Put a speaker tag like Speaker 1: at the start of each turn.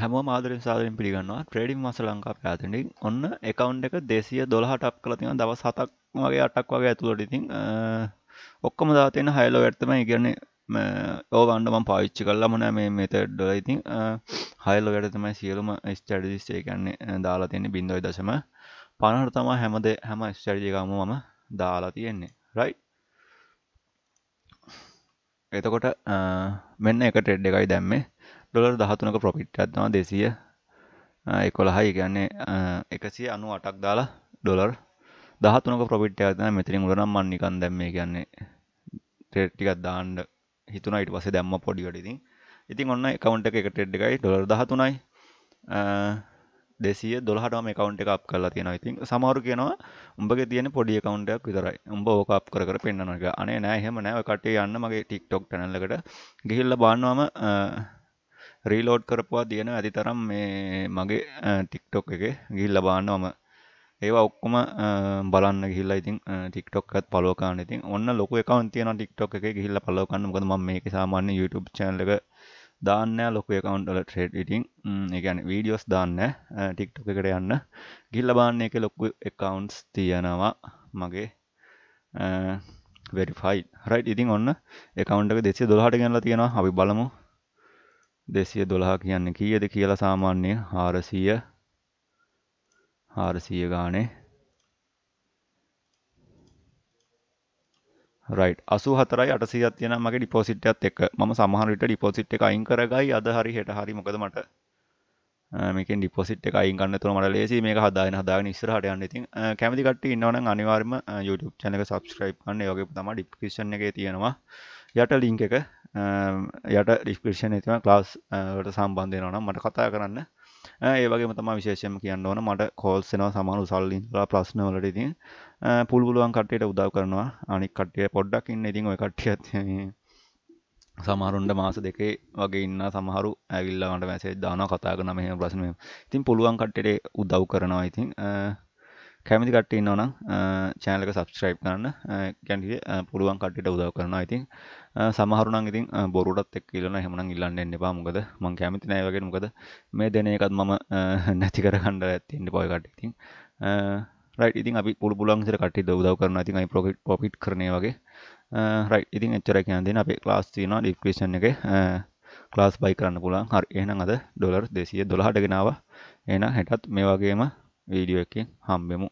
Speaker 1: හැම මාදරින් සාදරින් පිළිගන්නවා ට්‍රේඩිම් මස ලංකා පැතිටින් ඔන්න එකවන්් එක දෙසිය දොළහට අප් කලතින දවස් හතක් වගේ අටක් වගේ ඇතුළට ඉතින් ඔක්කම දාතියෙන හයලෝ ඇත්තම ඉගරන ඕවන්ඩම පාච්චි කල්ලා මොන මේ මෙත ඩොල ඉතින් හයලෝ වැඩතමයි සියලුම ස්ටඩිස්ේ කියන්නේ දාලා තියෙන බිඳොයි දශම පණහට තමා හැමද හැම ස්ටඩිකම මම දාලා තියෙන්නේ රයි එතකොට මෙන්න එක ටෙඩ් එකයි දැම්මේ ඩොලර් දහතුනක ප්‍රොෆිට් ඇත්නවා දෙසිය එකොළහයි ගැන්නේ එකසිය අනු අටක් දාලා ඩොලර් දහතුනක ප්‍රොපිට් ඇතන මෙතිරින් උඩනම් මන්නිකන් දැම්ම කියන්නේ ටෙට්ටිකත් දාන්ඩ හිතුන ඉට පස දැම්ම පොඩිගටිතින් ඉතින් ඔන්න කවන්ට එක ටෙඩ් එකයි ඩොලර් දහතුනයි දෙසිය දොළහටම කවන්් එකක් කලා තියෙන ඉතින් සමහරු කියනවා උඹගේ තියෙන පොඩි කවන්ටක් විතරයි උඹ ඕකප් කර පෙන්න්නනක අනේ නෑ හෙම නෑ කටේ යන්න මගේ ටික් ටොක් ටනල්ලකට ගිහිල්ල බාන්නවාම රීලෝඩ් කරපුවා තියෙන ඇති තරම් මේ මගේ ටික්ටොක් එක ගිල්ල බාන්නවම ඒවා ඔක්කොම බලන්න ගිල්ලා ඉතින් ටික්ටොක්කත් පලෝකාන ඉතින් ඔන්න ලොක එකවන් තියෙන ටික්ටොක් එක ගිහිල්ල පලෝකන්න මොකද ම මේක සාමාන්‍ය YouTube චැනල එක දාන්න ලොක එකකවන්ටල ට්‍රේඩ් ඉටින් එකන වීඩියෝස් දාන්න ටික්ටොක් එකට යන්න ගිල්ල බාන්න එක ලොක්කු එකකවන්ස් තියෙනවා මගේ වෙරිෆයි රයිට් ඉතින් ඔන්න එකකවන්ට දෙසේ දොලහට ගැනලා තියෙනවා අපි බලමු දෙසිය දොළහ කියන්න කීයද කියලා සාමාන්‍යයෙන් හාරසිය හාරසිය ගානේ රයිට් අසු හතරයි අටසියත් තියෙන මගේ ඩිපෝසිට් එකත් එක්ක මම සමහර විට ඩිපෝසිට් එක අයින් කරගයි අද හරි හෙට හරි මොකද මට මේකෙන් ඩිපොසිට් එක අයින් ගන්න තුන මට ලේසි මේක හදාගෙන හදාගෙන ඉස්සරහට යන්න ඉතින් කැමති කට්ටිය ඉන්නවනම් අනිවාර්යයෙන්ම YouTube channel එක subscribe කරන්න ඒ වගේ තමයි description එකේ තියෙනවා යට link එක යට ඩිස්පිෂන් ඇතිම ලාස්ට සම්බන්ධයනවන මට කතා කරන්න ඒවගේ තම විශේෂම කියන්න ඕන මට කෝල්සෙනවා සමාන උසල්ලින්ලා ප්‍රශ්නවලට ඉතින් පුල්ගුලුවන් කට්ටයට උදව කරනවා අනික් කට්ටිය පොඩ්ඩක් ඉන්න ඉතින් ඔය කට්ටිය සමහරුන්ට මාස දෙකේ වගේ ඉන්න සමහරු ඇවිල්ලාට මැසේ දාන කතාගන මෙහ ප්‍රශ්නය ඉතින් පුළුවන් කට්ටේ උදව් කරනවා ඉතින් කැමති කට ඉන්නවනම් චෑනලක සබස්ක්‍රයිබ් කරන්න ගැන්ටිය පුළුවන් කට්ට උදව කරන ඉතින් සමහරුණ ඉතින් බොරුටත් එක් කියලන හෙමන ඉල්ලන්න එන්න එපා මොකද මං කැමති නෑවගෙන මොකද මේ දෙන එකත් මම නැති කරගන්න ඇතින්න පොයකට ඉතින් රයිට ඉතින් අපි පුළ පුලන්සර කටි දවදව කරන ඉතින් අයි පොෆිට් පොෆිට් කරන වගේ රයි ඉතින් එච්චරක් යන්දෙන අපේ ලාස් තියනවා ඩික්්‍රේෂන් එක ලාස් බයි කරන්න පුළන් හරි එහන අද ඩොලර් දෙසිය දොළහට ගෙනාව එන හැටත් මේ වගේම වීඩියෝ එකෙන් හම්බෙමු